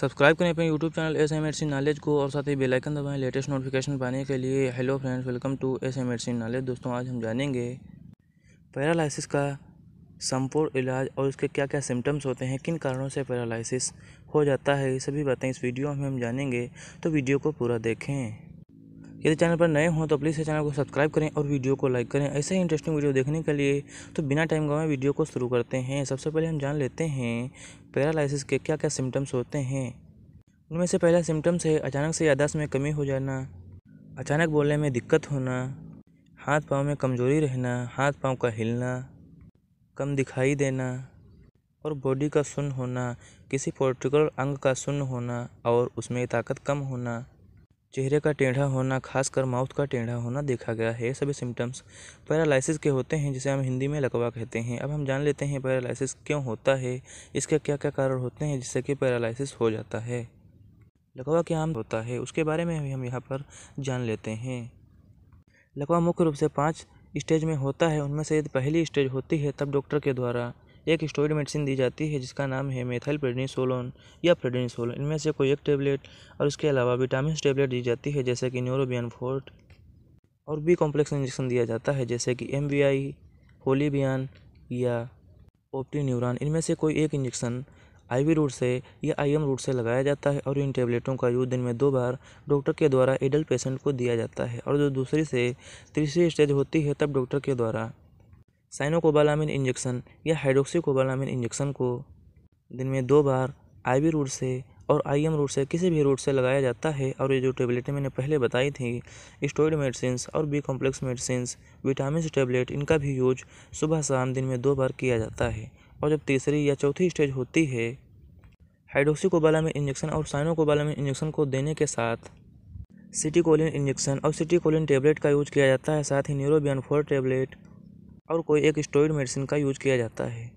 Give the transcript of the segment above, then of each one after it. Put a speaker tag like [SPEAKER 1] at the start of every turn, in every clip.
[SPEAKER 1] subscribe करें अपने YouTube channel S M एडसिन नॉलेज को और साथ ही बेल आइकन दबाएं लेटेस्ट नोटिफिकेशन पाने के लिए hello friends welcome to S M एडसिन नॉलेज दोस्तों आज हम जानेंगे पैरालिसिस का संपूर्ण इलाज और उसके क्या क्या सिम्टम्स होते हैं किन कारणों से पैरालिसिस हो जाता है ये सभी बातें इस वीडियो में हम जानेंगे तो वीडियो को पूरा देखें यदि चैनल पर नए हों तो प्लीज़ इस चैनल को सब्सक्राइब करें और वीडियो को लाइक करें ऐसे ही इंटरेस्टिंग वीडियो देखने के लिए तो बिना टाइम गवाए वीडियो को शुरू करते हैं सबसे पहले हम जान लेते हैं पैरालिसिस के क्या क्या सिम्टम्स होते हैं उनमें से पहला सिम्टम्स है अचानक से यादाश्त में कमी हो जाना अचानक बोलने में दिक्कत होना हाथ पाँव में कमज़ोरी रहना हाथ पाँव का हिलना कम दिखाई देना और बॉडी का सुन्न होना किसी पोर्टिकुलर अंग का सुन्न होना और उसमें ताकत कम होना चेहरे का टेढ़ा होना खासकर माउथ का टेढ़ा होना देखा गया है ये सभी सिम्टम्स पैरालिसिस के होते हैं जिसे हम हिंदी में लकवा कहते हैं अब हम जान लेते हैं पैरालिसिस क्यों होता है इसके क्या क्या कारण होते हैं जिससे कि पैरालिसिस हो जाता है लकवा क्या आम होता है उसके बारे में भी हम यहाँ पर जान लेते हैं लकवा मुख्य रूप से पाँच स्टेज में होता है उनमें से यदि पहली स्टेज होती है तब डॉक्टर के द्वारा एक स्टोरी मेडिसिन दी जाती है जिसका नाम है मेथाइल प्रेडनीसोलोन या प्रेडनीसोलोन इनमें से कोई एक टेबलेट और इसके अलावा विटामिन टेबलेट दी जाती है जैसे कि न्यूरोबियन फोर्ट और बी कॉम्प्लेक्स इंजेक्शन दिया जाता है जैसे कि एम वी आई होलीबियन या ओप्टी न्यूरान इनमें से कोई एक इंजेक्शन आईवी रूट से या आईएम रूट से लगाया जाता है और इन टेबलेटों का यूज दिन में दो बार डॉक्टर के द्वारा एडल्ट पेशेंट को दिया जाता है और जो दूसरी से तीसरी स्टेज होती है तब डॉक्टर के द्वारा साइनोकोबालामिन इंजेक्शन या हाइड्रोक्सीकोबालामिन इंजेक्शन को दिन में दो बार आईवी रूट से और आईएम रूट से किसी भी रूट से लगाया जाता है और ये जो टेबलेटें मैंने पहले बताई थी स्टोइड मेडिसिन और B complex medicine vitamin tablet इनका भी यूज सुबह शाम दिन में दो बार किया जाता है और जब तीसरी या चौथी स्टेज होती है हाइड्रोक्सीकोबालामिन इंजेक्शन और साइनोकोबालामिन इंजेक्शन को देने के साथ सिटीकोलिन इंजेक्शन और सिटीकोलिन टेबलेट का यूज किया जाता है साथ ही न्यूरोबियन फोर टेबलेट और कोई एक स्टोइड मेडिसिन का यूज किया जाता है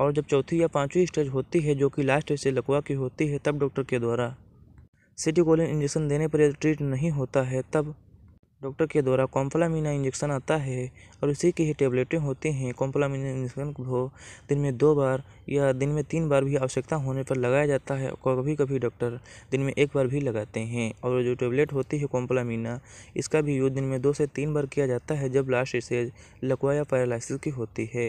[SPEAKER 1] और जब चौथी या पाँचवीं स्टेज होती है जो कि लास्ट स्टेज से लकवा की होती है तब डॉक्टर के द्वारा सिटिकोलिन इंजेक्शन देने पर यदि ट्रीट नहीं होता है तब डॉक्टर के द्वारा कॉम्प्लामिना इंजेक्शन आता है और उसी की ही टेबलेटें होती हैं कॉम्प्लामिना इंजेक्शन को दिन में दो बार या दिन में तीन बार भी आवश्यकता होने पर लगाया जाता है और कभी कभी डॉक्टर दिन में एक बार भी लगाते हैं और जो टेबलेट होती है कॉम्प्लामिना इसका भी यूज़ दिन में दो से तीन बार किया जाता है जब लास्ट स्टेज लकवा या पैरालिसिस की होती है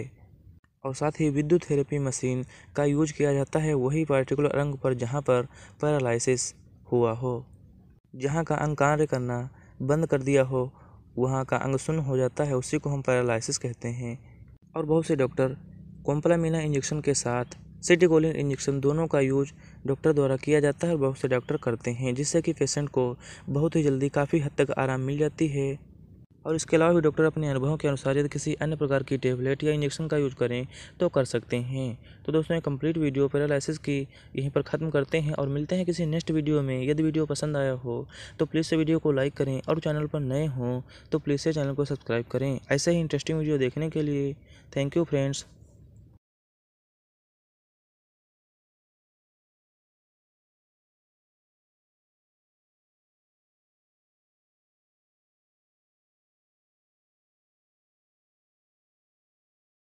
[SPEAKER 1] और साथ ही विद्युत थेरेपी मशीन का यूज किया जाता है वही पार्टिकुलर अंग पर जहाँ पर पैरालिसिस हुआ हो जहाँ का अंग कार्य करना बंद कर दिया हो वहाँ का अंग सुन्न हो जाता है उसी को हम पैरालिसिस कहते हैं और बहुत से डॉक्टर कॉम्प्लामिना इंजेक्शन के साथ सिटिकोलिन इंजेक्शन दोनों का यूज डॉक्टर द्वारा किया जाता है और बहुत से डॉक्टर करते हैं जिससे कि पेशेंट को बहुत ही जल्दी काफ़ी हद तक आराम मिल जाती है और इसके अलावा भी डॉक्टर अपने अनुभवों के अनुसार यदि किसी अन्य प्रकार की टेबलेट या इंजेक्शन का यूज़ करें तो कर सकते हैं तो दोस्तों कंप्लीट वीडियो पैरालिसिस की यहीं पर ख़त्म करते हैं और मिलते हैं किसी नेक्स्ट वीडियो में यदि वीडियो पसंद आया हो तो प्लीज़ से वीडियो को लाइक करें और चैनल पर नए हों तो प्लीज़ से चैनल को सब्सक्राइब करें ऐसे ही इंटरेस्टिंग वीडियो देखने के लिए थैंक यू फ्रेंड्स